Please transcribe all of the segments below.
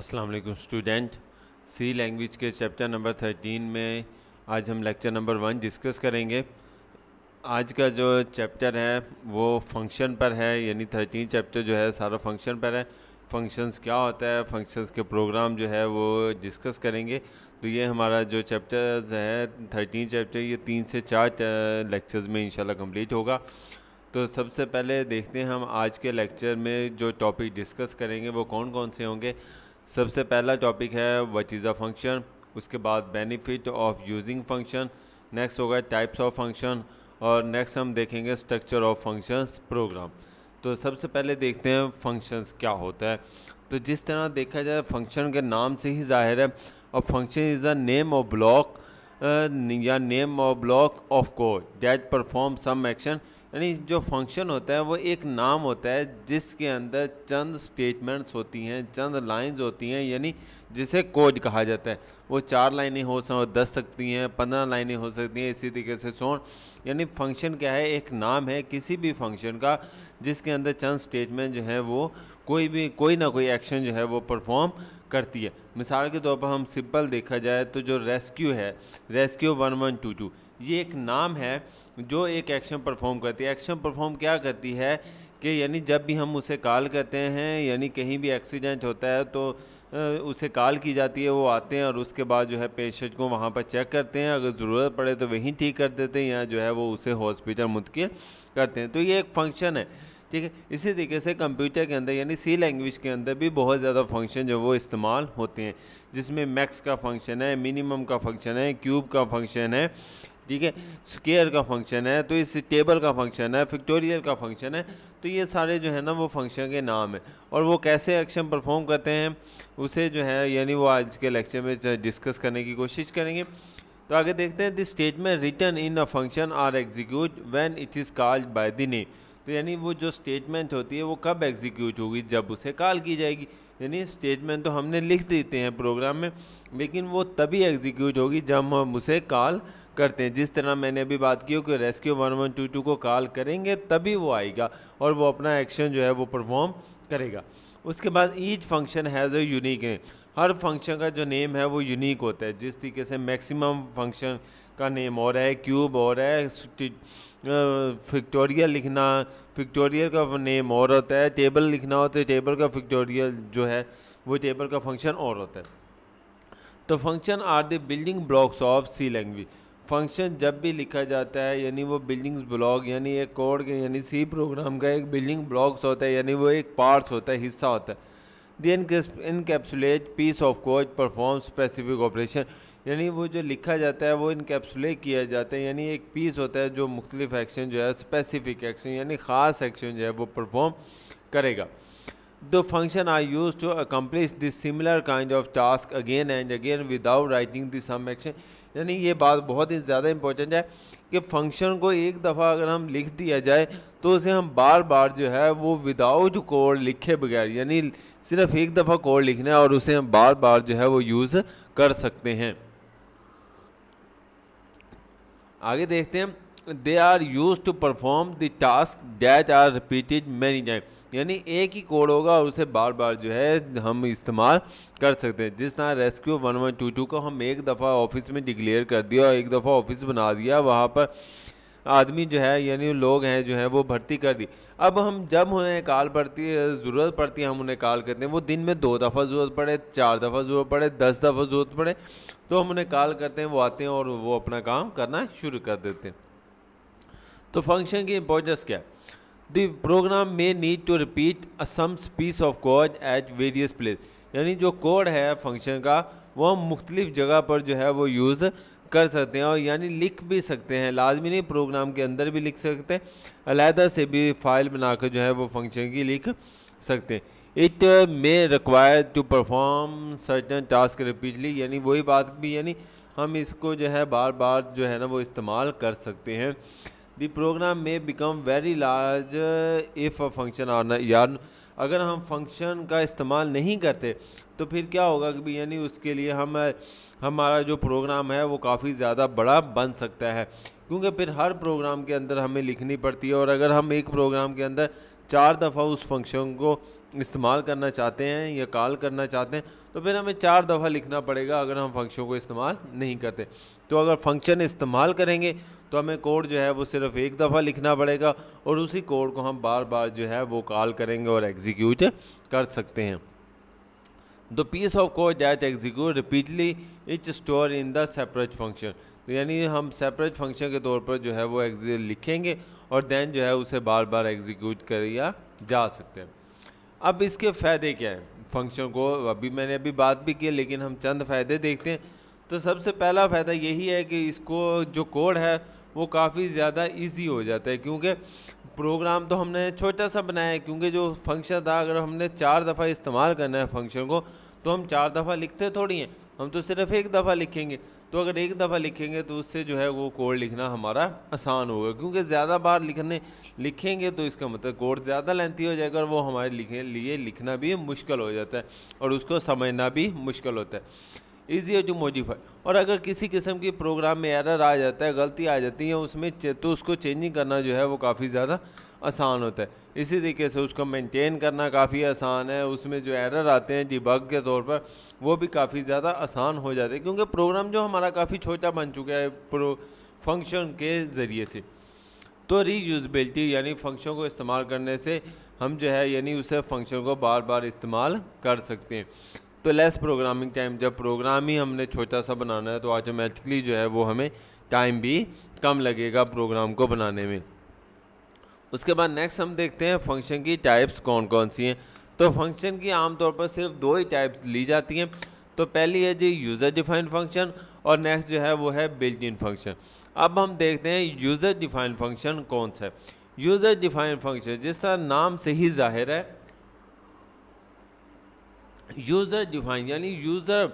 अस्सलाम वालेकुम student C language के चैप्टर नंबर थर्टीन में आज हम लेक्चर नंबर वन डिस्कस करेंगे आज का जो चैप्टर है वो फंक्शन पर है यानी थर्टीन चैप्टर जो है सारा फंक्शन पर है फंक्शंस क्या होता है फंक्शंस के प्रोग्राम जो है वो डिस्कस करेंगे तो ये हमारा जो चैप्टर्स है थर्टीन चैप्टर ये तीन से चार लेक्चर्स में इंशाल्लाह कंप्लीट होगा तो सबसे पहले देखते हैं हम आज के लेक्चर में जो टॉपिक डिस्कस करेंगे वो कौन कौन से होंगे सबसे पहला टॉपिक है वट इज़ अ फंक्शन उसके बाद benefit of using function next होगा टाइप्स ऑफ फंक्शन और नेक्स्ट हम देखेंगे स्ट्रक्चर ऑफ फंक्शंस प्रोग्राम तो सबसे पहले देखते हैं फंक्शंस क्या होता है तो जिस तरह देखा जाए फंक्शन के नाम से ही जाहिर है और function is a name of block या name of block of code that perform some action यानी जो फंक्शन होता है वो एक नाम होता है जिसके अंदर चंद स्टेटमेंट्स होती हैं चंद लाइंस होती हैं यानी जिसे कोड कहा जाता है वो चार लाइनें हो सक दस सकती हैं पंद्रह लाइनें हो सकती हैं इसी तरीके से सोन यानी फंक्शन क्या है एक नाम है किसी भी फंक्शन का जिसके अंदर चंद स्टेटमेंट जो है वो कोई भी कोई ना कोई एक्शन जो है वो परफॉर्म करती है मिसाल के तौर पर हम सिंपल देखा जाए तो जो रेस्क्यू है rescue one one two two ये एक नाम है जो एक एक्शन परफॉर्म करती है एक्शन परफॉर्म क्या करती है कि यानी जब भी हम उसे कॉल करते हैं यानी कहीं भी एक्सीडेंट होता है तो उसे कॉल की जाती है वो आते हैं और उसके बाद जो है पेशेंट को वहाँ पर चेक करते हैं अगर ज़रूरत पड़े तो वहीं ठीक कर देते हैं या जो है वो उसे हॉस्पिटल मुंतकिल करते हैं तो ये एक फंक्शन है ठीक है इसी तरीके से कंप्यूटर के अंदर यानी सी लैंग्वेज के अंदर भी बहुत ज़्यादा फंक्शन जो वो इस्तेमाल होते हैं जिसमें मैक्स का फंक्शन है मिनिमम का फंक्शन है क्यूब का फंक्शन है ठीक है स्केयर का फंक्शन है तो इस टेबल का फंक्शन है फिक्टोरियल का फंक्शन है तो ये सारे जो है ना वो फंक्शन के नाम है और वो कैसे एक्शन परफॉर्म करते हैं उसे जो है यानी वो आज के लेक्चर में डिस्कस करने की कोशिश करेंगे तो आगे देखते हैं this statement return in a function are execute when it is called by the name तो यानी वो जो स्टेटमेंट होती है वो कब एग्जीक्यूट होगी जब उसे कॉल की जाएगी यानी में तो हमने लिख देते हैं प्रोग्राम में लेकिन वो तभी एग्जीक्यूट होगी जब हम उसे कॉल करते हैं जिस तरह मैंने अभी बात की हो कि rescue one one two two को कॉल करेंगे तभी वो आएगा और वो अपना एक्शन जो है वो परफॉर्म करेगा उसके बाद each function has a unique name हर फंक्शन का जो नेम है वो यूनिक होता है जिस तरीके से मैक्सिमम फंक्शन का नेम और है क्यूब और है फिक्टोरियल लिखना फिक्टोरियल का नेम और होता है टेबल लिखना होता है टेबल का फिक्टोरियल जो है वो टेबल का फंक्शन और होता है तो function are the building blocks of C language function जब भी लिखा जाता है यानी वो बिल्डिंग्स ब्लॉक यानी एक कोड के यानी सी प्रोग्राम का एक बिल्डिंग ब्लॉक्स होता है यानी वो एक पार्ट्स होता है हिस्सा होता है the encapsulate piece of code perform specific operation यानी वो जो लिखा जाता है वो इनकेप्सुलेट किया जाता है यानी एक पीस होता है जो मुख्तलिफ एक्शन जो है स्पेसिफिक एक्शन यानी ख़ास एक्शन जो है वो परफॉर्म करेगा the function I use to accomplish this similar kind of task again and again without writing this some action यानी ये बात बहुत ही ज़्यादा इंपॉर्टेंट है कि फंक्शन को एक दफ़ा अगर हम लिख दिया जाए तो उसे हम बार बार जो है वो विदाउट कोड लिखे बगैर यानी सिर्फ एक दफ़ा कोड लिखना है और उसे हम बार बार जो है वो यूज़ कर सकते हैं आगे देखते हैं they are use to perform the task that are repeated many time यानी एक ही कोड होगा और उसे बार बार जो है हम इस्तेमाल कर सकते हैं जिस तरह rescue one one two two को हम एक दफ़ा ऑफिस में डिक्लेयर कर दिया और एक दफ़ा ऑफिस बना दिया वहाँ पर आदमी जो है यानी लोग हैं जो हैं वो भर्ती कर दी अब हम जब उन्हें कॉल पड़ती है ज़रूरत पड़ती है हम उन्हें कॉल करते हैं वो दिन में दो दफ़ा ज़रूरत पड़े चार दफ़ा ज़रूरत पड़े दस दफ़ा ज़रूरत पड़े तो हम उन्हें कॉल करते हैं वो आते हैं और वो अपना काम करना शुरू कर देते हैं तो फंक्शन की इम्पोर्टेंस क्या है the program may need to repeat sums piece of code at various place यानी जो कोड है फंक्शन का वो हम मुख्तलिफ जगह पर जो है वो यूज़ कर सकते हैं और यानी लिख भी सकते हैं लाजमी नहीं प्रोग्राम के अंदर भी लिख सकते हैं अलहदा से भी फाइल बनाकर जो है वो फंक्शन की लिख सकते हैं it may require to perform certain task repeatedly यानी वही बात भी यानी हम इसको जो है बार बार जो है ना वो इस्तेमाल कर सकते हैं the program may become very large if a function are not अगर हम फंक्शन का इस्तेमाल नहीं करते तो फिर क्या होगा कि यानी उसके लिए हम हमारा जो प्रोग्राम है वो काफ़ी ज़्यादा बड़ा बन सकता है क्योंकि फिर हर प्रोग्राम के अंदर हमें लिखनी पड़ती है और अगर हम एक प्रोग्राम के अंदर चार दफ़ा उस फंक्शन को इस्तेमाल करना चाहते हैं या कॉल करना चाहते हैं तो फिर हमें चार दफ़ा लिखना पड़ेगा अगर हम फंक्शन को इस्तेमाल नहीं करते तो अगर फंक्शन इस्तेमाल करेंगे तो हमें कोड जो है वो सिर्फ एक दफ़ा लिखना पड़ेगा और उसी कोड को हम बार बार जो है वो कॉल करेंगे और एग्जीक्यूट कर सकते हैं the piece of code that execute repeatedly each store in the separate function तो यानी हम सेपरेट फंक्शन के तौर पर जो है वो लिखेंगे और दैन जो है उसे बार बार एग्जीक्यूट कर जा सकते हैं अब इसके फ़ायदे क्या हैं फंक्शन को अभी मैंने अभी बात भी की लेकिन हम चंद फ़ायदे देखते हैं तो सबसे पहला फ़ायदा यही है कि इसको जो कोड है वो काफ़ी ज़्यादा इजी हो जाता है क्योंकि प्रोग्राम तो हमने छोटा सा बनाया है क्योंकि जो फंक्शन था अगर हमने चार दफ़ा इस्तेमाल करना है फंक्शन को तो हम चार दफ़ा लिखते थोड़ी हैं हम तो सिर्फ एक दफ़ा लिखेंगे तो अगर एक दफ़ा लिखेंगे तो उससे जो है वो कोड लिखना हमारा आसान होगा क्योंकि ज़्यादा बार लिखने लिखेंगे तो इसका मतलब कोड ज़्यादा लेंथी हो जाएगा और वो हमारे लिखे लिए लिखना भी मुश्किल हो जाता है और उसको समझना भी मुश्किल होता है ईजी टू मोडिफाई और अगर किसी किस्म की प्रोग्राम में एरर आ जाता है गलती आ जाती है उसमें तो उसको चेंजिंग करना जो है वो काफ़ी ज़्यादा आसान होता है इसी तरीके से उसको मेंटेन करना काफ़ी आसान है उसमें जो एरर आते हैं डिबग के तौर पर वो भी काफ़ी ज़्यादा आसान हो जाते हैं क्योंकि प्रोग्राम जो हमारा काफ़ी छोटा बन चुका है प्रो फंक्शन के ज़रिए से तो रीयूजबिलिटी यानी फंक्शन को इस्तेमाल करने से हम जो है यानी उसे फंक्शन को बार बार इस्तेमाल कर सकते हैं तो लेस प्रोग्रामिंग टाइम जब प्रोग्राम ही हमने छोटा सा बनाना है तो ऑटोमेटिकली जो है वो हमें टाइम भी कम लगेगा प्रोग्राम को बनाने में उसके बाद नेक्स्ट हम देखते हैं फंक्शन की टाइप्स कौन कौन सी हैं तो फंक्शन की आमतौर पर सिर्फ दो ही टाइप्स ली जाती हैं तो पहली है जी यूज़र डिफाइंड फंक्शन और नेक्स्ट जो है वो है बिल्ट इन फंक्शन अब हम देखते हैं यूज़र डिफाइंड फंक्शन कौन सा है यूज़र डिफाइंड फंक्शन जिस तरह नाम से ही जाहिर है यूज़र डिफाइन यानी यूज़र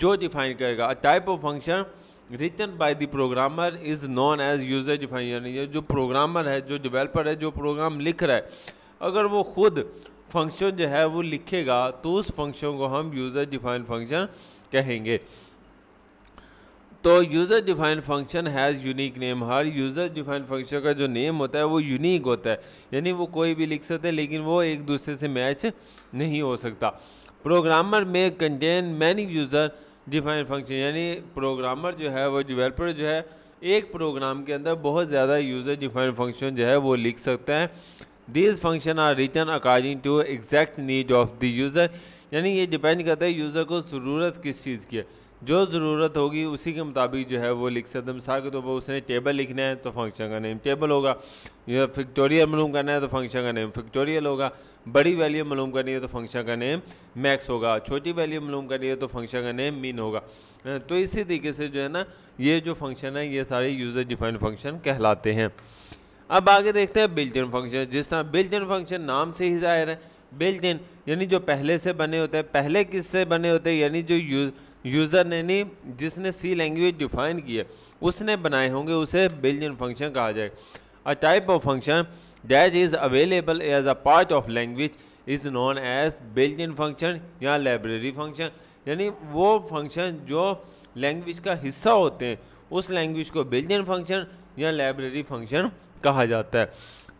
जो डिफाइन करेगा type of function return by the programmer is known as user define यानी जो प्रोग्रामर है जो डिवेलपर है जो प्रोग्राम लिख रहा है अगर वो खुद फंक्शन जो है वो लिखेगा तो उस फंक्शन को हम यूज़र डिफाइन फंक्शन कहेंगे तो user defined function has unique name हर यूज़र डिफाइंड फंक्शन का जो नेम होता है वो यूनिक होता है यानी वो कोई भी लिख सकते हैं लेकिन वो एक दूसरे से मैच नहीं हो सकता प्रोग्रामर में contain many user define function यानी प्रोग्रामर जो है वो डिवेलपर जो है एक प्रोग्राम के अंदर बहुत ज़्यादा यूज़र डिफाइन फंक्शन जो है वो लिख सकते हैं this function are return according to exact need of the user यानी ये डिपेंड करता है यूज़र को ज़रूरत किस चीज़ की है जो ज़रूरत होगी उसी के मुताबिक जो है वो लिख सकते हैं मिसाल के तौर तो पर उसने टेबल लिखना है तो फंक्शन का नेम टेबल होगा या फिक्टोरियल मालूम करना है तो फंक्शन का नेम फिक्टोरियल होगा बड़ी वैल्यू मालूम करनी है तो फंक्शन का नेम मैक्स होगा छोटी वैल्यू मालूम करनी है तो फंक्शन का नेम मीन होगा तो इसी तरीके से जो है ना ये जो फंक्शन है ये सारे यूज़र डिफाइंड फंक्शन कहलाते हैं अब आगे देखते हैं बिल्टन फंक्शन जिस तरह बिल्टन फंक्शन नाम से ही जाहिर है बिल्टन यानी जो पहले से बने होते हैं पहले किससे बने होते हैं यानी जो यूज़ यूज़र ने नहीं जिसने सी लैंग्वेज डिफाइन की है उसने बनाए होंगे उसे बिल्जन फंक्शन कहा जाए a type of function that is available as a part of language is known as built in function या लाइब्रेरी फंक्शन यानी वो फंक्शन जो लैंग्वेज का हिस्सा होते हैं उस लैंग्वेज को बिल्जन फंक्शन या लाइब्रेरी फंक्शन कहा जाता है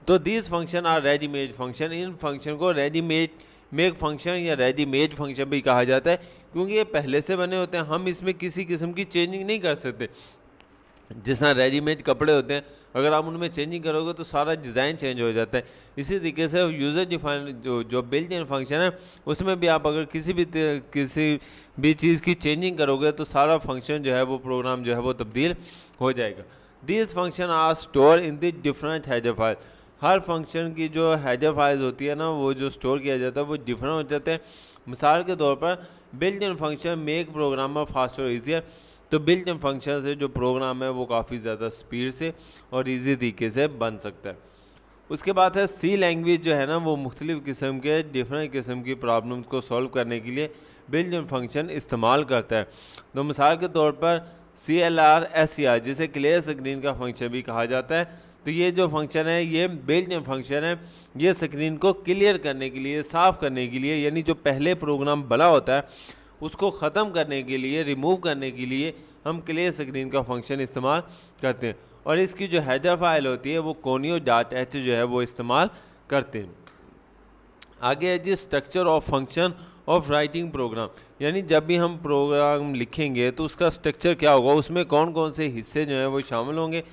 तो these function are readymade function इन फंक्शन को रेडीमेड मेक फंक्शन या रेडी मेड फंक्शन भी कहा जाता है क्योंकि ये पहले से बने होते हैं हम इसमें किसी किस्म की चेंजिंग नहीं कर सकते जिस तरह रेडीमेड कपड़े होते हैं अगर आप उनमें चेंजिंग करोगे तो सारा डिज़ाइन चेंज हो जाता है इसी तरीके से यूज़र डिफाइन जो जो बिल्ट इन फंक्शन है उसमें भी आप अगर किसी भी किसी भी चीज़ की चेंजिंग करोगे तो सारा फंक्शन जो है वो प्रोग्राम जो है वो तब्दील हो जाएगा this function are store in the different हैज फाइल हर फंक्शन की जो हेडर फाइल्स होती है ना वो जो स्टोर किया जाता है वो डिफरेंट हो जाते हैं मिसाल के तौर पर built in function make program fast और ईजी है तो बिल्ट इन फंक्शन से जो प्रोग्राम है वो काफ़ी ज़्यादा स्पीड से और ईजी तरीके से बन सकता है उसके बाद है सी लैंग्वेज जो है ना वो मुख्तलिफ़ किस्म के डिफरेंट किस्म की प्रॉब्लम को सॉल्व करने के लिए बिल्ट इन फंक्शन इस्तेमाल करता है तो मिसाल के तौर पर C L R S C R जिसे क्लियर स्क्रीन का फंक्शन भी कहा जाता है तो ये जो फंक्शन है ये बेल्जियम फंक्शन है ये स्क्रीन को क्लियर करने के लिए साफ़ करने के लिए यानी जो पहले प्रोग्राम बड़ा होता है उसको ख़त्म करने के लिए रिमूव करने के लिए हम क्लियर स्क्रीन का फंक्शन इस्तेमाल करते हैं और इसकी जो हैडर फाइल होती है वो कोनियो डाट एच जो है वो इस्तेमाल करते हैं आगे है जी structure of function of writing program यानी जब भी हम प्रोग्राम लिखेंगे तो उसका स्ट्रक्चर क्या होगा उसमें कौन कौन से हिस्से जो हैं वो शामिल होंगे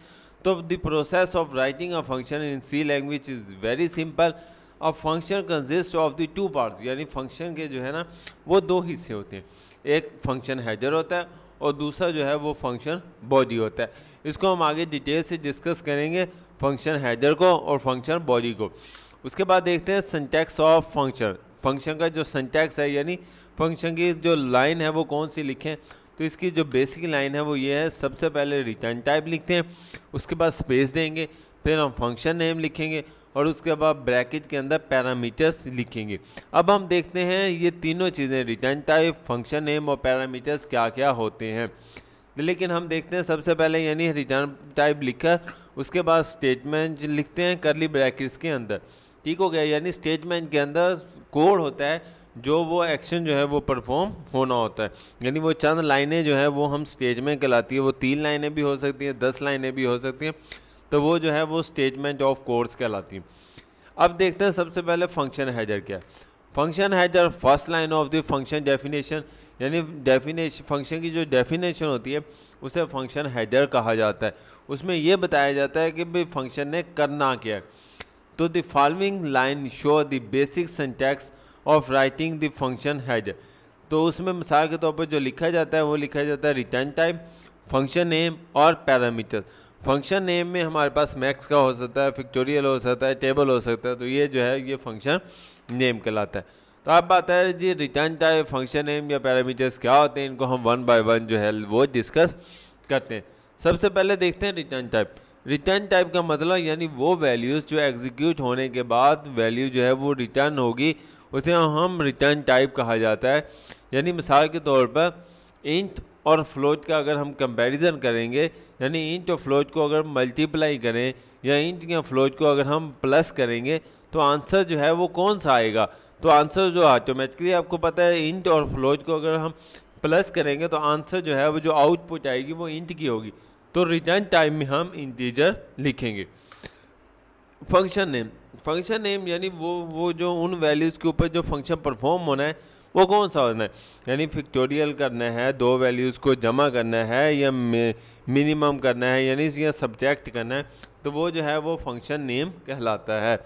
तो the process of writing a function in C language is very simple a function consist of the two parts यानी फंक्शन के जो है ना वो दो हिस्से होते हैं एक फंक्शन हैडर होता है और दूसरा जो है वो फंक्शन बॉडी होता है इसको हम आगे डिटेल से डिस्कस करेंगे फंक्शन हैडर को और फंक्शन बॉडी को उसके बाद देखते हैं सेंटेक्स ऑफ फंक्शन फंक्शन का जो सेंटेक्स है यानी फंक्शन की जो लाइन है वो कौन सी लिखें तो इसकी जो बेसिक लाइन है वो ये है सबसे पहले रिटर्न टाइप लिखते हैं उसके बाद स्पेस देंगे फिर हम फंक्शन नेम लिखेंगे और उसके बाद ब्रैकेट के अंदर पैरामीटर्स लिखेंगे अब हम देखते हैं ये तीनों चीज़ें रिटर्न टाइप फंक्शन नेम और पैरामीटर्स क्या क्या होते हैं लेकिन हम देखते हैं सबसे पहले यानी रिटर्न टाइप लिखकर उसके बाद स्टेटमेंट लिखते हैं करली ब्रैकेट्स के अंदर ठीक हो गया यानी स्टेटमेंट के अंदर कोड होता है जो वो एक्शन जो है वो परफॉर्म होना होता है यानी वो चंद लाइनें जो है वो हम स्टेज में कहलाती है वो तीन लाइनें भी हो सकती हैं दस लाइनें भी हो सकती हैं तो वो जो है वो स्टेजमेंट ऑफ कोर्स कहलाती हैं अब देखते हैं सबसे पहले फंक्शन हैजर क्या है function header first line of the function definition यानी डेफिनेशन फंक्शन की जो डेफिनेशन होती है उसे फंक्शन हैजर कहा जाता है उसमें यह बताया जाता है कि भाई फंक्शन ने करना क्या है तो the following line show the basic syntax of writing the function हैज तो उसमें मिसाल के तौर पर जो लिखा जाता है वो लिखा जाता है रिटर्न टाइप फंक्शन नेम और पैरामीटर फंक्शन नेम में हमारे पास मैक्स का हो सकता है फिक्टोरियल हो सकता है टेबल हो सकता है तो ये जो है ये फंक्शन नेम कहलाता है तो आप बात है जी रिटर्न टाइप फंक्शन नेम या पैरामीटर्स क्या होते हैं इनको हम वन बाय वन जो है वो डिस्कस करते हैं सबसे पहले देखते हैं रिटर्न टाइप रिटर्न टाइप का मतलब यानी वो वैल्यूज़ जो एग्जीक्यूट होने के बाद वैल्यू जो है वो रिटर्न होगी उसे हम रिटर्न टाइप कहा जाता है यानी मिसाल के तौर पर इंट और फ्लोट का अगर हम कंपैरिजन करेंगे यानी इंट और फ्लोट को अगर मल्टीप्लाई करें या इंट या फ्लोट को अगर हम प्लस करेंगे तो आंसर जो है वो कौन सा आएगा तो आंसर जो ऑटोमेटिकली आपको पता है इंट और फ्लोट को अगर हम प्लस करेंगे तो आंसर जो है वो जो आउटपुट आएगी वो इंट की होगी तो रिटर्न टाइम में हम इंटीजर लिखेंगे फंक्शन नेम फंक्शन नेम यानी वो वो जो उन वैल्यूज़ के ऊपर जो फंक्शन परफॉर्म होना है वो कौन सा होना है यानी फिक्टोरियल करना है दो वैल्यूज़ को जमा करना है या मिनिमम करना है यानी या सब्जेक्ट करना है तो वो जो है वो फंक्शन नेम कहलाता है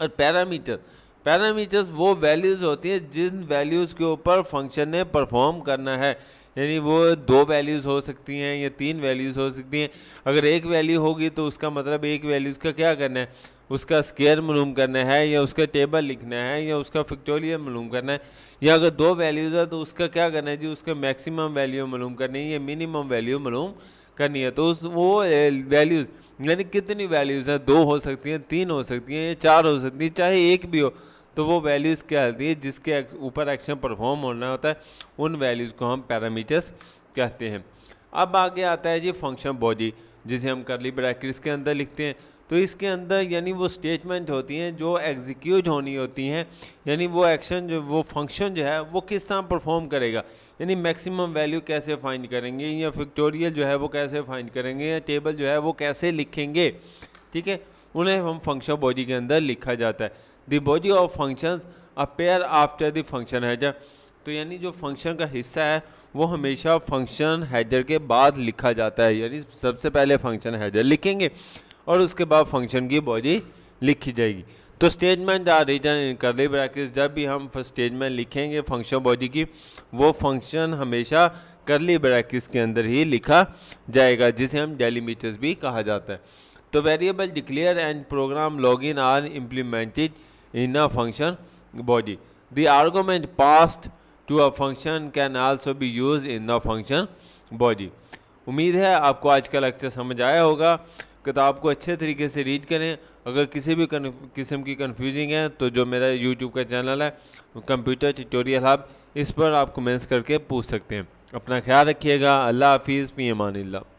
और पैरामीटर पैरामीटर्स वो वैल्यूज़ होती हैं जिन वैल्यूज़ के ऊपर फंक्शन ने परफॉर्म करना है यानी वो दो वैल्यूज़ हो सकती हैं या तीन वैल्यूज़ हो सकती हैं अगर एक वैल्यू होगी तो उसका मतलब एक वैल्यूज़ का क्या करना है उसका स्केयर मालूम करना है या उसका टेबल लिखना है या उसका फिक्टोरियल मालूम करना है या अगर दो वैल्यूज़ है तो उसका क्या करना है जी उसका मैक्सिमम वैल्यू मालूम करनी है या मिनिमम वैल्यू मालूम करनी है तो उस वो वैल्यूज़ यानी कितनी वैल्यूज़ हैं दो हो सकती हैं तीन हो सकती हैं या चार हो सकती हैं चाहे एक भी हो तो वो वैल्यूज़ क्या होती है जिसके ऊपर एक्शन परफॉर्म होना होता है उन वैल्यूज़ को हम पैरामीटर्स कहते हैं अब आगे आता है जी फंक्शन बॉडी जिसे हम कर ली ब्रैकेट्स के अंदर लिखते हैं तो इसके अंदर यानी वो स्टेटमेंट होती हैं जो एग्जीक्यूट होनी होती हैं यानी वो एक्शन जो वो फंक्शन जो है वो किस तरह परफॉर्म करेगा यानी मैक्सिमम वैल्यू कैसे फाइंड करेंगे या फिक्टोरियल जो है वो कैसे फाइंड करेंगे या टेबल जो है वो कैसे लिखेंगे ठीक है उन्हें हम फंक्शन बॉडी के अंदर लिखा जाता है the body of function appear after the function header तो यानी जो फंक्शन का हिस्सा है वो हमेशा फंक्शन हैजर के बाद लिखा जाता है यानी सबसे पहले फंक्शन हैजर लिखेंगे और उसके बाद फंक्शन की बॉडी लिखी जाएगी तो स्टेटमेंट आर रिटर्न इन करली ब्रैकेट जब भी हम स्टेटमेंट लिखेंगे फंक्शन बॉडी की वो फंक्शन हमेशा करली ब्रैकेट के अंदर ही लिखा जाएगा जिसे हम डेलीमीटर्स भी कहा जाता है तो वेरिएबल डिक्लेयर एंड प्रोग्राम लॉगिन are implemented in a function body. The argument passed to a function can also be used in the function body. उम्मीद है आपको आज का लेक्चर समझ आया होगा किताब को अच्छे तरीके से रीड करें अगर किसी भी किस्म की कन्फ्यूजिंग है तो जो मेरा यूट्यूब का चैनल है कंप्यूटर ट्यूटोरियल हब इस पर आप कमेंट्स करके पूछ सकते हैं अपना ख्याल रखिएगा अल्लाह हाफिज़ फ़ी अमान